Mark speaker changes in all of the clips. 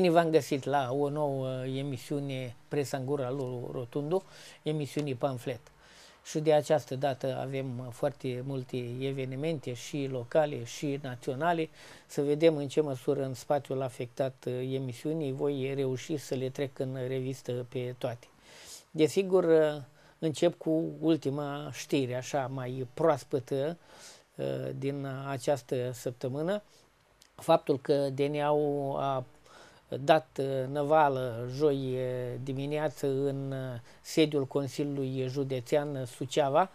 Speaker 1: Bine v-am găsit la o nouă emisiune Presa în gura lui Rotundu, emisiune Pamflet. Și de această dată avem foarte multe evenimente și locale și naționale. Să vedem în ce măsură în spațiul afectat uh, emisiunii voi reuși să le trec în revistă pe toate. Desigur, uh, încep cu ultima știre, așa mai proaspătă, uh, din această săptămână. Faptul că DNA-ul a dat năvală joi dimineață în uh, sediul Consiliului Județean uh, Suceava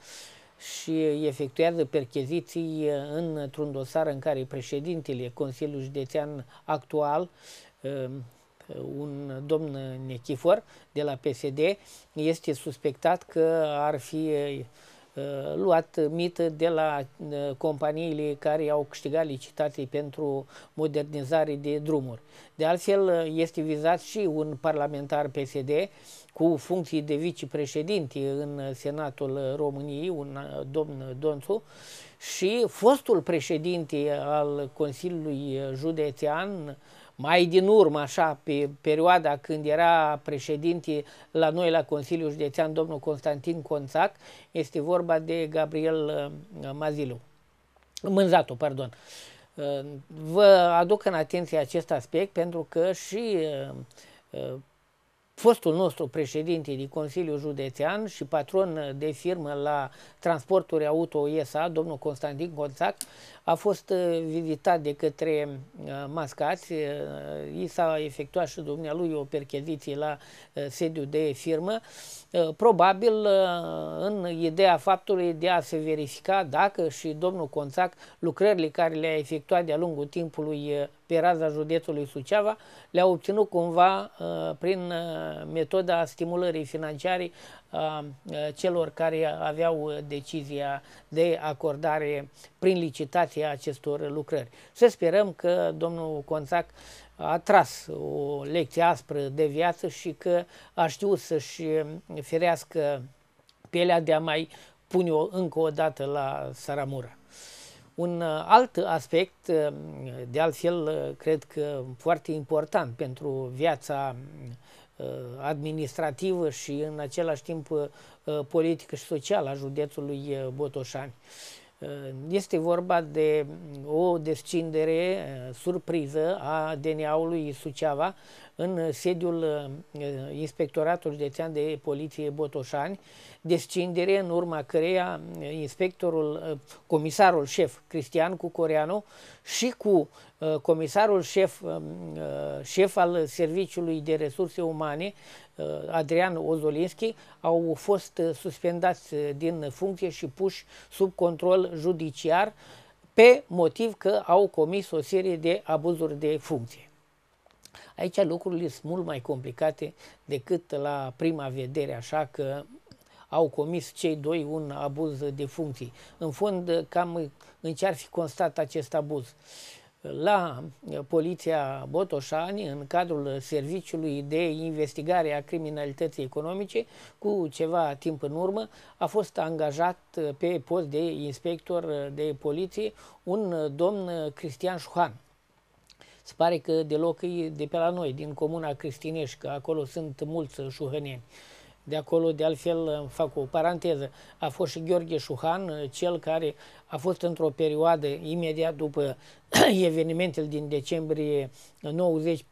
Speaker 1: și efectuează percheziții uh, într-un dosar în care președintele Consiliului Județean actual un domn Nechifor de la PSD este suspectat că ar fi Uh, luat mită de la uh, companiile care au câștigat licitații pentru modernizare de drumuri. De altfel, uh, este vizat și un parlamentar PSD cu funcții de vicepreședinte în Senatul României, un domn Donțu, și fostul președinte al Consiliului Județean, mai din urmă, așa, pe perioada când era președinte la noi la Consiliul Județean, domnul Constantin Conțac, este vorba de Gabriel uh, Mazilu, Mânzatu, pardon. Uh, vă aduc în atenție acest aspect pentru că și uh, fostul nostru președinte din Consiliul Județean și patron de firmă la transporturi auto ESA, domnul Constantin Gonțac, a fost uh, vizitat de către uh, mascați. Uh, I s-a efectuat și dumnealui o percheziție la sediu de firmă, probabil în ideea faptului de a se verifica dacă și domnul Conțac lucrările care le-a efectuat de-a lungul timpului pe raza județului Suceava, le-a obținut cumva uh, prin uh, metoda stimulării financiare uh, uh, celor care aveau decizia de acordare prin licitație a acestor lucrări. Să sperăm că domnul Conțac a tras o lecție aspră de viață și că a știut să-și ferească pielea de a mai pune-o încă o dată la Saramura. Un uh, alt aspect, uh, de altfel, uh, cred că foarte important pentru viața administrativă și în același timp politică și socială a județului Botoșani. Este vorba de o descindere surpriză a DNA-ului Suceava în sediul uh, Inspectoratului Județean de Poliție Botoșani, descindere în urma căreia uh, inspectorul, uh, comisarul șef Cristian Cucoreanu și cu comisarul șef, um, șef al Serviciului de Resurse Umane, Adrian Ozolinski, au fost suspendați din funcție și puși sub control judiciar pe motiv că au comis o serie de abuzuri de funcție. Aici lucrurile sunt mult mai complicate decât la prima vedere, așa că au comis cei doi un abuz de funcții. În fond, cam în ce ar fi constat acest abuz? La Poliția Botoșani, în cadrul Serviciului de Investigare a Criminalității Economice, cu ceva timp în urmă, a fost angajat pe post de inspector de poliție un domn Cristian Șuhan se pare că deloc e de pe la noi, din comuna Cristinești, că acolo sunt mulți șuhăneni. De acolo, de altfel, fac o paranteză, a fost și Gheorghe Șuhan, cel care a fost într-o perioadă, imediat după evenimentele din decembrie 90,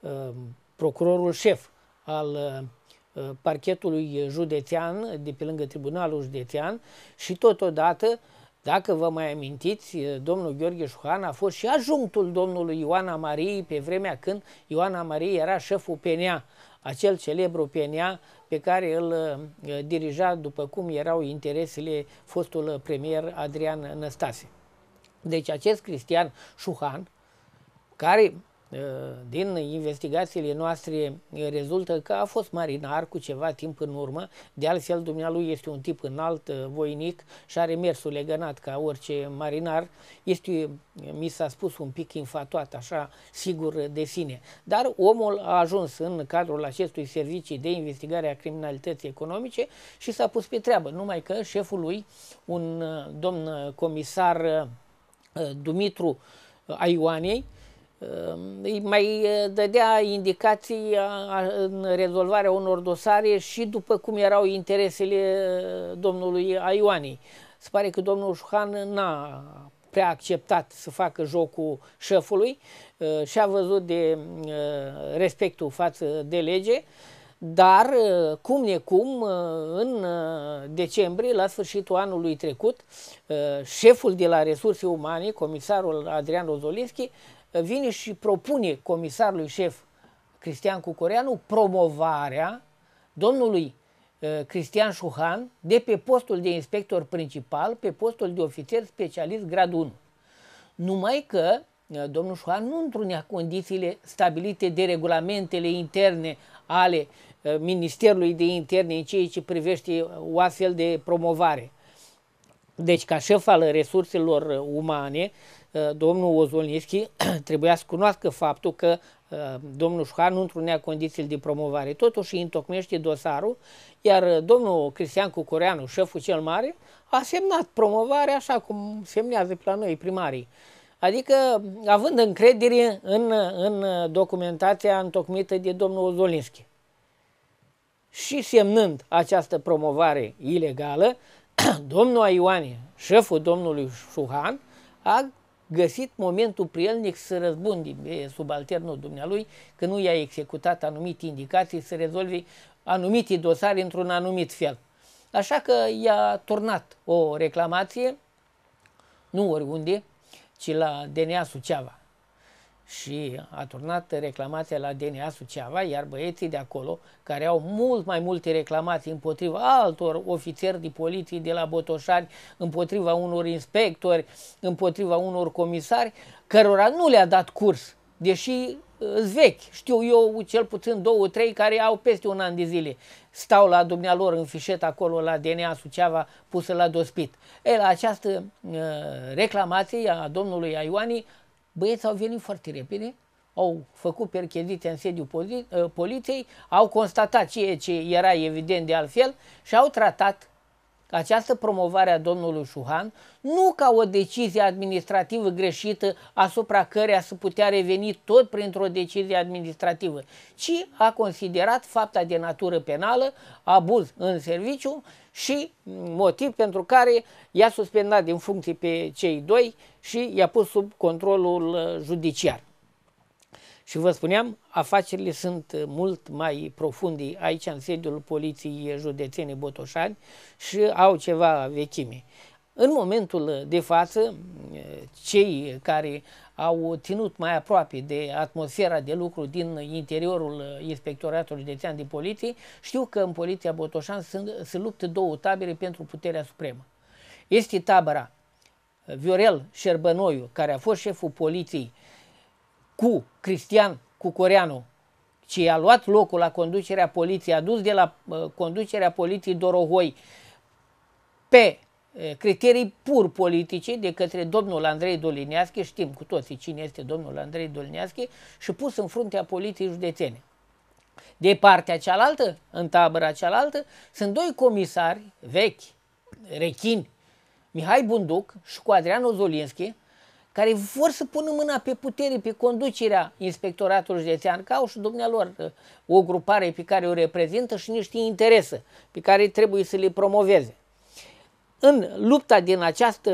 Speaker 1: uh, procurorul șef al uh, parchetului județean, de pe lângă tribunalul județean și totodată dacă vă mai amintiți, domnul Gheorghe Șuhan a fost și ajunctul domnului Ioana Mariei pe vremea când Ioana Marie era șeful PNA, acel celebru PNA pe care îl dirija după cum erau interesele fostul premier Adrian Năstase. Deci acest Cristian Șuhan, care Ă, din investigațiile noastre rezultă că a fost marinar cu ceva timp în urmă, de altfel dumnealui este un tip înalt, ă, voinic și are mersul legănat ca orice marinar, este, mi s-a spus, un pic infatuat, așa, sigur de sine. Dar omul a ajuns în cadrul acestui serviciu de investigare a criminalității economice și s-a pus pe treabă, numai că șeful lui, un ă, domn comisar Dumitru Aioanei, îi mai uh, dădea indicații uh, în rezolvarea unor dosare și după cum erau interesele uh, domnului Aioanei. Se pare că domnul Șuhan n-a prea acceptat să facă jocul șefului și a văzut de respectul față de lege dar uh, cum necum, uh, în uh, decembrie, la sfârșitul anului trecut, șeful de la resurse umane, comisarul Adrian Rozolinski, vine și propune comisarului șef Cristian Cucoreanu promovarea domnului Cristian Șuhan de pe postul de inspector principal pe postul de ofițer specialist grad 1. Numai că Eh, domnul Șoan nu întrunea condițiile stabilite de regulamentele interne ale eh, Ministerului de Interne în ceea ce privește eh, o astfel de promovare. Deci, ca șef al resurselor umane, domnul Ozolniski trebuia să cunoască faptul că domnul Șoan nu întrunea condițiile de promovare. Totuși, întocmește dosarul, iar domnul Cristian Cucureanu, șeful cel mare, a semnat promovarea așa cum semnează pe la noi primarii. Adică având încredere în, în documentația întocmită de domnul Zolinski. Și semnând această promovare ilegală, domnul Ioane, șeful domnului Șuhan, a găsit momentul prielnic să răzbundi subalternul dumnealui că nu i-a executat anumite indicații să rezolvi anumite dosare într-un anumit fel. Așa că i-a turnat o reclamație, nu oriunde, ci la DNA Suceava. Și a turnat reclamația la DNA Suceava, iar băieții de acolo, care au mult mai multe reclamații împotriva altor ofițeri de poliție de la Botoșani, împotriva unor inspectori, împotriva unor comisari, cărora nu le-a dat curs, deși Uh, vechi. Știu eu cel puțin două, trei care au peste un an de zile. Stau la dumnealor în fișet acolo la DNA Suceava pusă la dospit. E, la această uh, reclamație a domnului Aioani, băieți au venit foarte repede, au făcut percheziția în sediul poli- uh, poliției, au constatat ceea ce era evident de altfel și au tratat această promovare a domnului Șuhan nu ca o decizie administrativă greșită asupra căreia se putea reveni tot printr-o decizie administrativă, ci a considerat fapta de natură penală, abuz în serviciu și motiv pentru care i-a suspendat din funcție pe cei doi și i-a pus sub controlul uh, judiciar. Și vă spuneam, afacerile sunt uh, mult mai profunde aici în sediul Poliției Județene Botoșani și au ceva vechime. În momentul uh, de față, uh, cei care au ținut mai aproape de atmosfera de lucru din interiorul Inspectoratului Județean de Poliție știu că în Poliția Botoșan sunt, se luptă două tabere pentru puterea supremă. Este tabăra Viorel Șerbănoiu, care a fost șeful poliției cu Cristian Cucoreanu, ci a luat locul la conducerea poliției, a dus de la uh, conducerea poliției Dorohoi pe uh, criterii pur politice de către domnul Andrei Dolineaschi, știm cu toții cine este domnul Andrei Dolineaschi, și pus în fruntea poliției județene. De partea cealaltă, în tabăra cealaltă, sunt doi comisari vechi, rechini, Mihai Bunduc și cu Adrian Ozolinski, care vor să pună mâna pe putere, pe conducerea inspectoratului județean, ca au și dumnealor uh, o grupare pe care o reprezintă și niște interese pe care trebuie să le promoveze. În lupta din această,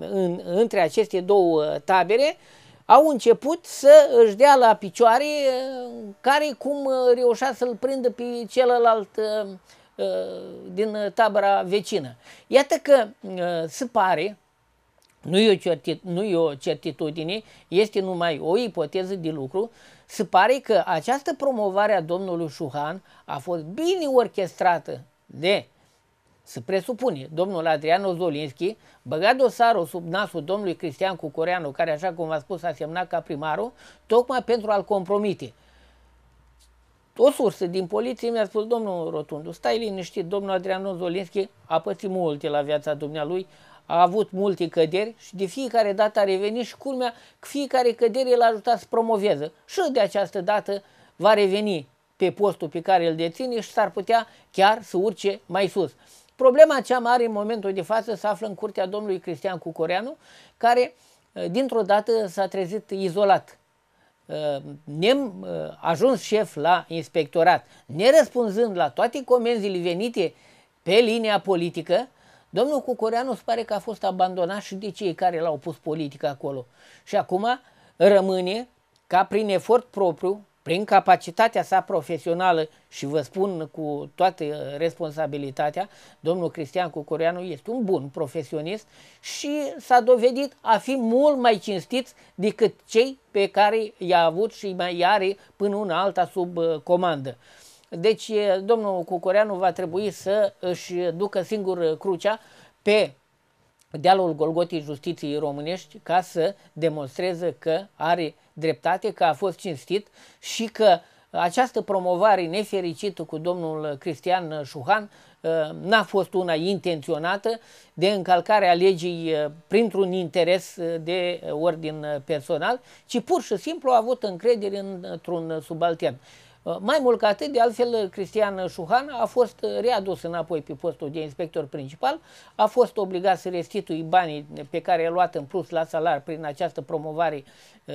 Speaker 1: uh, în, între aceste două uh, tabere, au început să își dea la picioare care cum reușea să-l prindă pe celălalt din tabăra vecină. Iată că se pare, nu e, o nu e o certitudine, este numai o ipoteză de lucru, se pare că această promovare a domnului Șuhan a fost bine orchestrată de, se presupune, domnul Adrian Ozolinski, băgat dosarul sub nasul domnului Cristian Cucoreanu, care, așa cum v-a spus, a semnat ca primarul, tocmai pentru a-l compromite. O sursă din poliție mi-a spus, domnul Rotundu, stai liniștit, domnul Adrian Ozolinski a pățit multe la viața dumnealui, a avut multe căderi și de fiecare dată a revenit și culmea că fiecare cădere l-a ajutat să promoveze. Și de această dată va reveni pe postul pe care îl deține și s-ar putea chiar să urce mai sus. Problema cea mare în momentul de față se află în curtea domnului Cristian Cucoreanu, care ă, dintr-o dată s-a trezit izolat. Ă, nem ă, ajuns șef la inspectorat, nerăspunzând la toate comenzile venite pe linia politică, Domnul Cucureanu se pare că a fost abandonat și de cei care l-au pus politic acolo. Și acum rămâne ca prin efort propriu, prin capacitatea sa profesională și vă spun cu toată responsabilitatea, domnul Cristian Cucureanu este un bun profesionist și s-a dovedit a fi mult mai cinstit decât cei pe care i-a avut și mai are până una alta sub uh, comandă. Deci domnul Cucureanu va trebui să își ducă singur crucea pe dealul Golgotii Justiției Românești ca să demonstreze că are dreptate, că a fost cinstit și că această promovare nefericită cu domnul Cristian Șuhan n-a fost una intenționată de a legii printr-un interes de ordin personal, ci pur și simplu a avut încredere într-un subaltern. Uh, mai mult ca atât, de altfel, Cristian Șuhan a fost uh, readus înapoi pe postul de inspector principal, a fost obligat să restitui banii pe care i-a luat în plus la salar prin această promovare uh,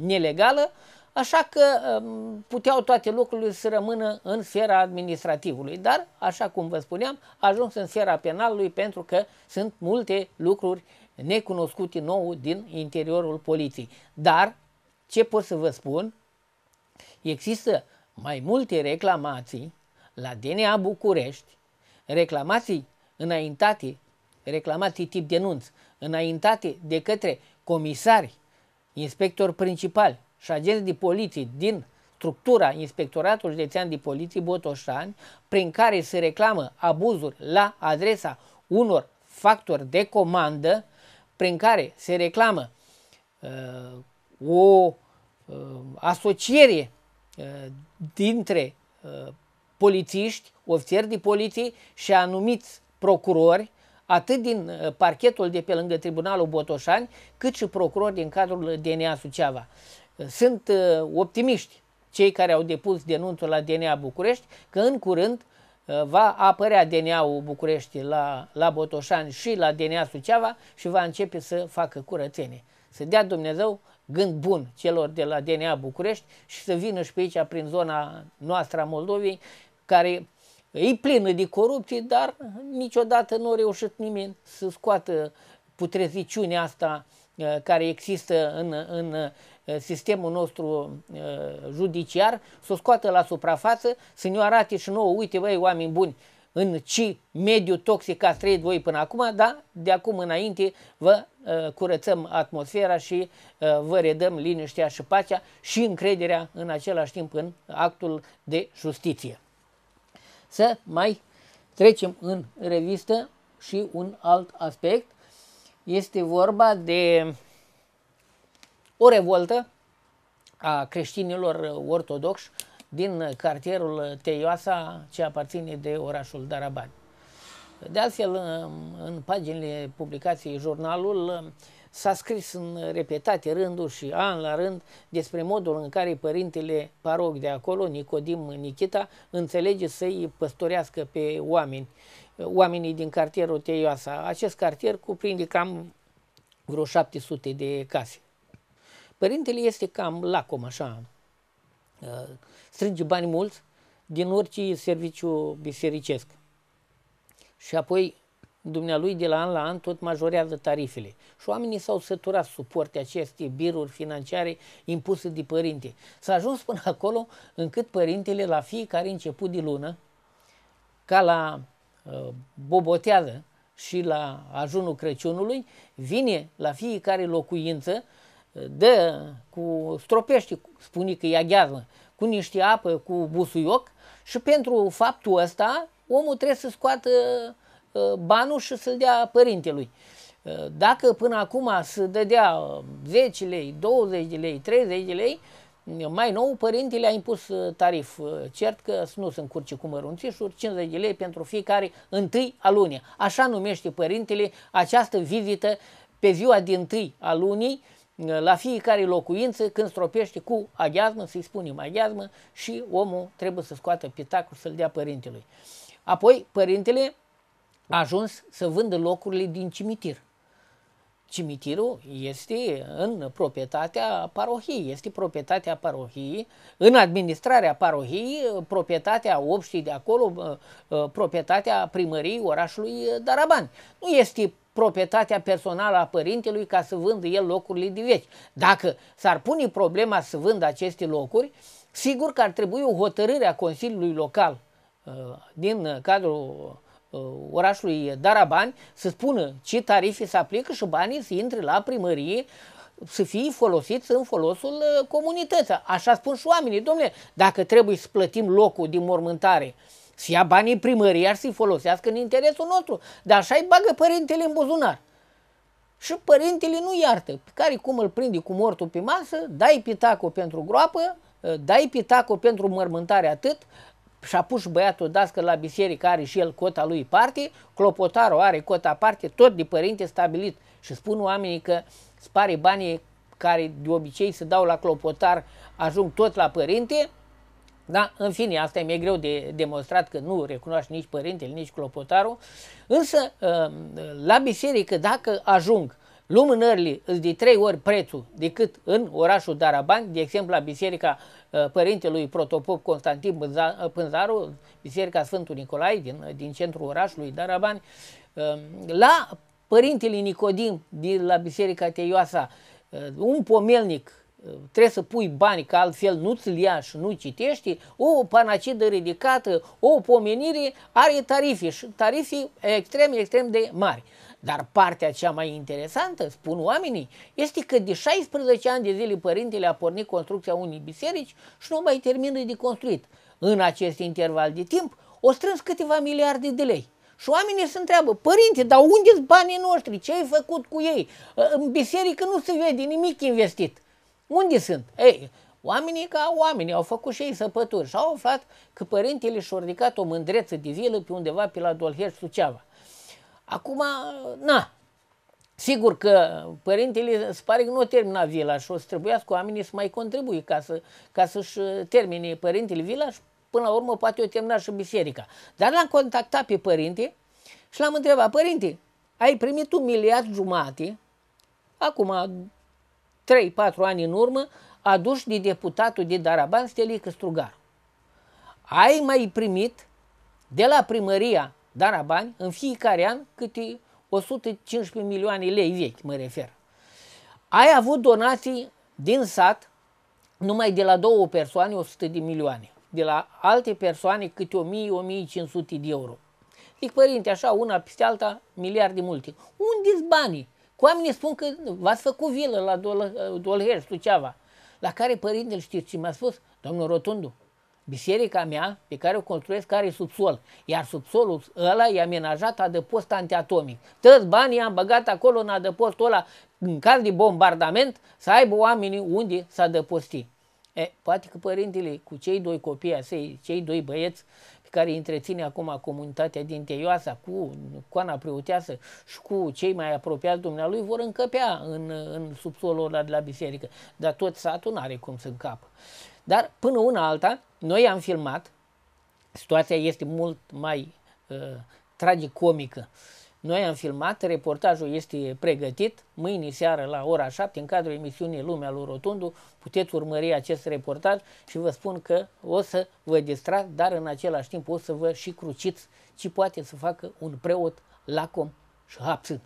Speaker 1: nelegală, Așa că um, puteau toate lucrurile să rămână în sfera administrativului, dar, așa cum vă spuneam, a ajuns în sfera penalului pentru că sunt multe lucruri necunoscute nou din interiorul poliției. Dar, ce pot să vă spun, există mai multe reclamații la DNA București, reclamații înaintate, reclamații tip denunț, înaintate de către comisari, inspectori principali și agenți de poliție din structura Inspectoratului Județean de Poliție Botoșani, prin care se reclamă abuzuri la adresa unor factori de comandă, prin care se reclamă uh, o uh, asociere dintre uh, polițiști, ofițeri de poliție și anumiți procurori, atât din uh, parchetul de pe lângă Tribunalul Botoșani, cât și procurori din cadrul DNA Suceava. Uh, sunt optimiști cei care au depus denunțul la DNA București că în curând va apărea DNA-ul București la, la Botoșani și la DNA Suceava și va începe să facă curățenie. Să dea Dumnezeu gând bun celor de la DNA București și să vină și pe aici, prin zona noastră a Moldovei, care e plină de corupție, dar niciodată nu a reușit nimeni să scoată putreziciunea asta uh, care există în, în uh, sistemul nostru uh, judiciar, să o scoată la suprafață, să ne arate și nouă, uite băi, oameni buni, în ce mediu toxic ați trăit voi până acum, dar de acum înainte vă uh, curățăm atmosfera și uh, vă redăm liniștea și pacea și încrederea în același timp în actul de justiție. Să mai trecem în revistă și un alt aspect. Este vorba de o revoltă a creștinilor ortodoxi din uh, cartierul uh, Teioasa, ce aparține de orașul Darabani. De altfel, uh, în paginile publicației jurnalul s-a scris în repetate rânduri și an la rând despre modul în care părintele paroc de acolo, Nicodim Nichita, înțelege să-i păstorească pe oameni, oamenii din cartierul Teioasa. Acest cartier cuprinde cam vreo 700 de case. Părintele este cam lacom, așa, Uh, strânge bani mulți din orice serviciu bisericesc. Și apoi dumnealui de la an la an tot majorează tarifele. Și oamenii s-au săturat să suporte aceste biruri financiare impuse de părinte. S-a ajuns până acolo încât părintele la fiecare început de lună, ca la uh, bobotează și la ajunul Crăciunului, vine la fiecare locuință dă cu stropește, spune că e aghiazmă, cu niște apă, cu busuioc și pentru faptul ăsta omul trebuie să scoată uh, banul și să-l dea părintelui. Uh, dacă până acum se dădea 10 lei, 20 de lei, 30 de lei, mai nou părintele a impus uh, tarif. Cert că nu se încurce cu mărunțișuri, 50 de lei pentru fiecare întâi a lunii. Așa numește părintele această vizită pe ziua din tâi a lunii, la fiecare locuință, când stropește cu aghiazmă, să-i spunem aghiazmă, și omul trebuie să scoată pitacul să-l dea părintelui. Apoi, părintele a ajuns să vândă locurile din cimitir. Cimitirul este în proprietatea parohiei, este proprietatea parohiei, în administrarea parohiei, proprietatea obștii de acolo, ă, ă, proprietatea primăriei orașului Darabani. Nu este proprietatea personală a părintelui ca să vândă el locurile de veci. Dacă s-ar pune problema să vândă aceste locuri, sigur că ar trebui o hotărâre a Consiliului Local uh, din cadrul uh, orașului Darabani să spună ce tarife se aplică și banii să intre la primărie să fie folosiți în folosul uh, comunității. Așa spun și oamenii, domnule, dacă trebuie să plătim locul din mormântare, să ia banii primăriei, ar să-i folosească în interesul nostru. Dar așa îi bagă părintele în buzunar. Și părintele nu iartă. Pe care cum îl prinde cu mortul pe masă, dai pitaco pentru groapă, ă, dai pitaco pentru mărmântare atât, și-a pus băiatul dască la biserică, are și el cota lui parte, clopotarul are cota parte, tot de părinte stabilit. Și spun oamenii că spare banii care de obicei se dau la clopotar, ajung tot la părinte, da? În fine, asta mi-e greu de demonstrat că nu recunoaște nici părintele, nici clopotarul, însă uh, la biserică, dacă ajung lumânările îți de trei ori prețul decât în orașul Daraban, de exemplu la biserica uh, părintelui protopop Constantin uh, Pânzaru, biserica Sfântul Nicolae din, din centrul orașului Daraban, la părintele Nicodim din la biserica Teioasa, un pomelnic trebuie să pui bani, că altfel nu ți-l ia și nu citești, o panacidă ridicată, o pomenire are tarife și tarife extrem, extrem de mari. Dar partea cea mai interesantă, spun oamenii, este că de 16 ani de zile părintele a pornit construcția unei biserici și nu mai termină de construit. În acest interval de timp o strâns câteva miliarde de lei. Și oamenii se întreabă, părinte, dar unde-s banii noștri? Ce ai făcut cu ei? În biserică nu se vede nimic investit. Unde sunt? Ei, oamenii ca oamenii au făcut și ei săpături și au aflat că părintele și au ridicat o mândreță de vilă pe undeva pe la Dolhești Suceava. Acum, na, Sigur că părintele se pare că nu termina vila și o să trebuiască oamenii să mai contribuie ca, să, ca să-și termine părintele vila și până la urmă poate o termina și biserica. Dar l-am contactat pe părinte și l-am întrebat, părinte, ai primit un miliard jumate acum 3-4 ani în urmă, aduși de deputatul de Daraban, Stelică Strugar. Ai mai primit de la primăria Darabani în fiecare an câte 115 milioane lei vechi, mă refer. Ai avut donații din sat numai de la două persoane 100 de milioane, de la alte persoane câte 1000-1500 de euro. Zic, părinte, așa, una peste alta, miliarde multe. Unde-s banii? Oamenii spun că v-ați făcut vilă la Dol- Dolherș, Suceava. La care părintele știți și mi-a spus? Domnul Rotundu, biserica mea pe care o construiesc are subsol, iar subsolul ăla e amenajat adăpost antiatomic. Toți banii am băgat acolo în adăpostul ăla, în caz de bombardament, să aibă oamenii unde să adăposti. E, poate că părintele cu cei doi copii cei doi băieți, care întreține acum comunitatea din Teioasa cu coana preoteasă și cu cei mai apropiați dumnealui vor încăpea în, în subsolul ăla de la biserică. Dar tot satul nu are cum să încapă. Dar până una alta, noi am filmat, situația este mult mai uh, tragicomică. Uh, noi am filmat, reportajul este pregătit. Mâine seară la ora 7, în cadrul emisiunii Lumea lui Rotundu, puteți urmări acest reportaj și vă spun că o să vă distrați, dar în același timp o să vă și cruciți ce poate să facă un preot lacom și hapsân.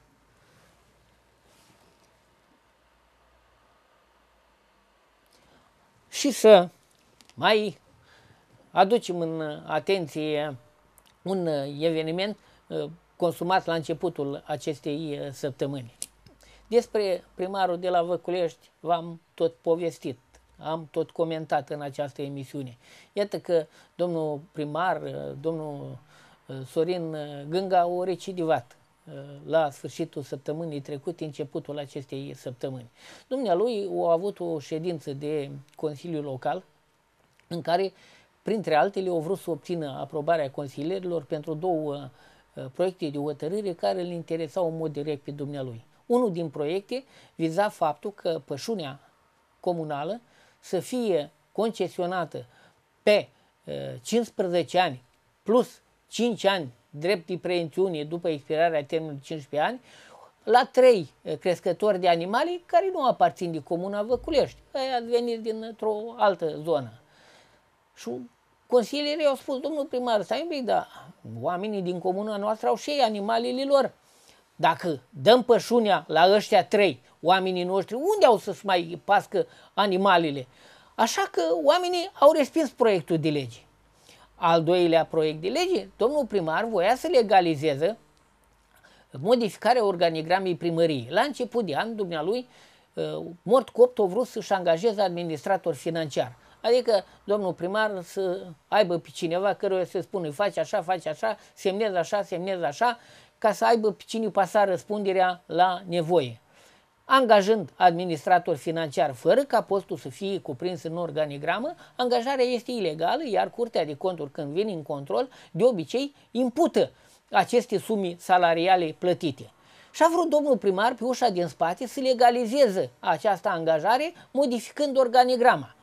Speaker 1: Și să mai aducem în atenție un eveniment consumat la începutul acestei uh, săptămâni. Despre primarul de la Văculești v-am tot povestit, am tot comentat în această emisiune. Iată că domnul primar, uh, domnul uh, Sorin Gânga o recidivat la sfârșitul săptămânii trecute, începutul acestei săptămâni. Dumnealui a avut o ședință de Consiliu Local în care, printre altele, au vrut să obțină aprobarea consilierilor pentru două Uh, proiecte de hotărâre care îl interesau în mod direct pe dumnealui. Unul din proiecte viza faptul că pășunea comunală să fie concesionată pe 15 uh, ani plus 5 ani drept de preențiune după expirarea termenului 15 ani la trei uh, crescători de animale care nu aparțin de comuna Văculești. Aia venit dintr-o altă zonă. Și consilierii au spus, domnul primar, stai un pic, dar oamenii din comuna noastră au și ei animalele lor. Dacă dăm pășunea la ăștia trei, oamenii noștri, unde au să-și mai pască animalele? Așa că oamenii au respins proiectul de lege. Al doilea proiect de lege, domnul primar voia să legalizeze modificarea organigramei primăriei. La început de an, dumnealui, uh, mort copt, a vrut să-și angajeze administrator financiar. Adică domnul primar să aibă pe cineva căruia se spune faci așa, faci așa, semnez așa, semnez așa, ca să aibă pe cine pasa răspunderea la nevoie angajând administrator financiar fără ca postul să fie cuprins în organigramă, angajarea este ilegală, iar Curtea de Conturi, când vine în control, de obicei impută aceste sume salariale plătite. Și a vrut domnul primar pe ușa din spate să legalizeze această angajare modificând organigrama.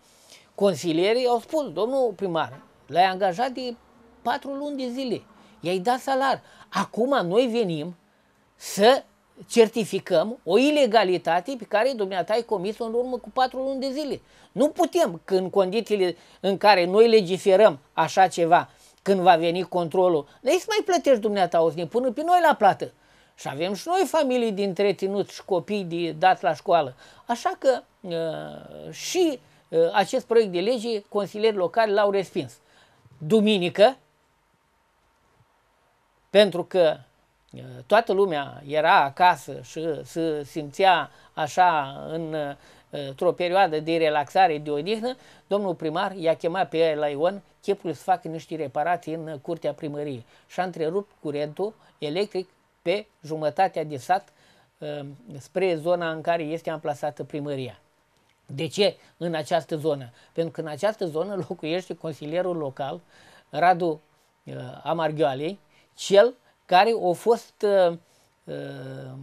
Speaker 1: Consilierii au spus, domnul primar, l-ai angajat de patru luni de zile, i-ai dat salar. Acum noi venim să certificăm o ilegalitate pe care dumneata ai comis-o în urmă cu patru luni de zile. Nu putem că în condițiile în care noi legiferăm așa ceva, când va veni controlul, noi să mai plătești dumneata, o să ne pună pe noi la plată. Și avem și noi familii de întreținut și copii de dat la școală. Așa că uh, și uh, Uh, acest proiect de lege, consilierii locali l-au respins. Duminică, pentru că uh, toată lumea era acasă și se simțea așa în, uh, într-o perioadă de relaxare, de odihnă, domnul primar i-a chemat pe el la Ion chipul să facă niște reparații în curtea primăriei și a întrerupt curentul electric pe jumătatea de sat spre zona în care este amplasată primăria. De ce în această zonă? Pentru că în această zonă locuiește consilierul local, Radu uh, Amargioalei, cel care a fost uh, uh,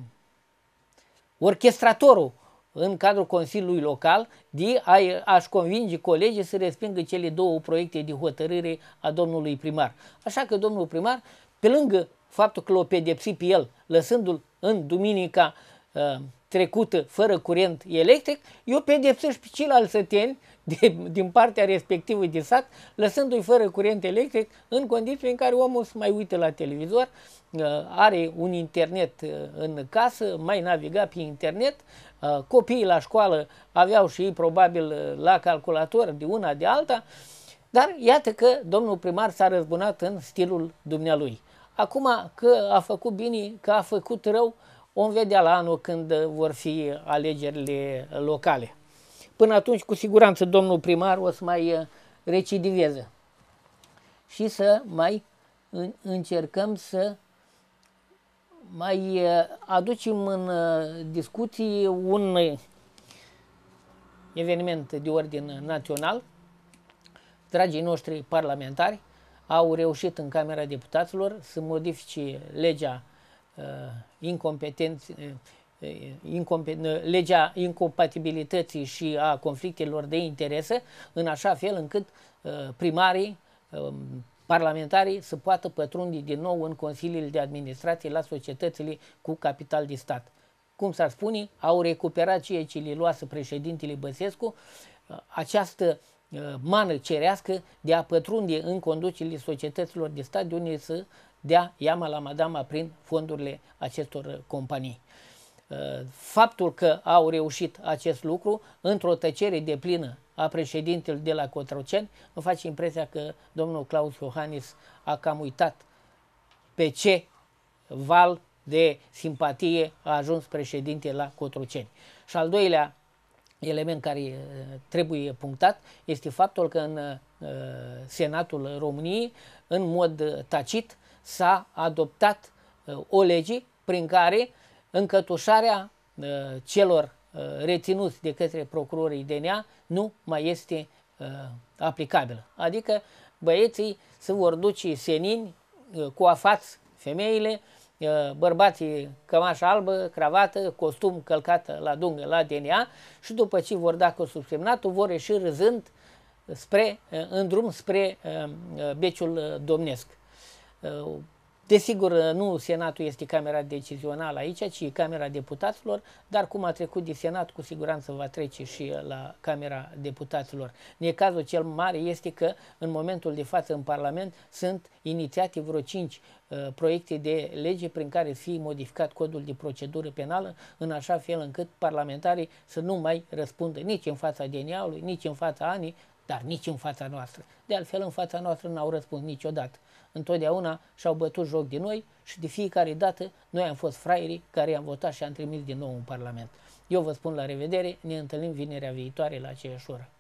Speaker 1: orchestratorul în cadrul Consiliului Local de a-și convinge colegii să respingă cele două proiecte de hotărâre a domnului primar. Așa că domnul primar, pe lângă faptul că l-a pedepsit pe el, lăsându-l în duminica uh, trecută fără curent electric, eu pedepsesc pe ceilalți săteni de, din partea respectivă de sat, lăsându-i fără curent electric, în condiții în care omul se mai uită la televizor, uh, are un internet uh, în casă, mai naviga pe internet, uh, copiii la școală aveau și ei probabil la calculator de una de alta, dar iată că domnul primar s-a răzbunat în stilul dumnealui. Acum că a făcut bine, că a făcut rău, uh, Vom vedea la anul când uh, vor fi alegerile locale. Până atunci, cu siguranță, domnul primar o să mai uh, recidiveze și să mai încercăm să mai uh, aducem în discuții un eveniment de ordin național. Dragii noștri parlamentari au reușit în Camera Deputaților să modifice legea Uh, incompetenți, uh, legea incompatibilității și a conflictelor de interese, în așa fel încât uh, primarii, um, parlamentarii să poată pătrunde din nou în consiliile de administrație la societățile cu capital de stat. Cum s-ar spune, au recuperat ceea ce le luasă președintele Băsescu, această mană cerească de a pătrunde în conducerile societăților de stat de unde să dea iama la madama prin fondurile acestor uh, companii. Uh, faptul că au reușit acest lucru într-o tăcere de plină a președintelui de la Cotroceni, îmi face impresia că domnul Claus Iohannis a cam uitat pe ce val de simpatie a ajuns președinte la Cotroceni. Și al doilea element care uh, trebuie punctat este faptul că în Senatul României, în mod tacit, s-a adoptat uh, o lege prin care încătușarea uh, celor uh, reținuți de către procurorii DNA nu mai este aplicabilă. Adică băieții se vor duce senini, afați femeile, bărbații cămașă albă, cravată, costum călcat la dungă, la DNA și după ce vor da cu subsemnatul, vor ieși râzând spre, în drum spre beciul domnesc. Uh, desigur, uh, nu Senatul este camera decizională aici, ci Camera Deputaților, dar cum a trecut de Senat, cu siguranță va trece și uh, la Camera Deputaților. Necazul cel mare este că în momentul de față în Parlament sunt inițiate vreo 5 uh, proiecte de lege prin care fi modificat codul de procedură penală în așa fel încât parlamentarii să nu mai răspundă nici în fața DNA-ului, nici în fața ANI, dar nici în fața noastră. De altfel, în fața noastră n-au răspuns niciodată întotdeauna și-au bătut joc din noi și de fiecare dată noi am fost fraierii care i-am votat și am trimis din nou în Parlament. Eu vă spun la revedere, ne întâlnim vinerea viitoare la aceeași oră.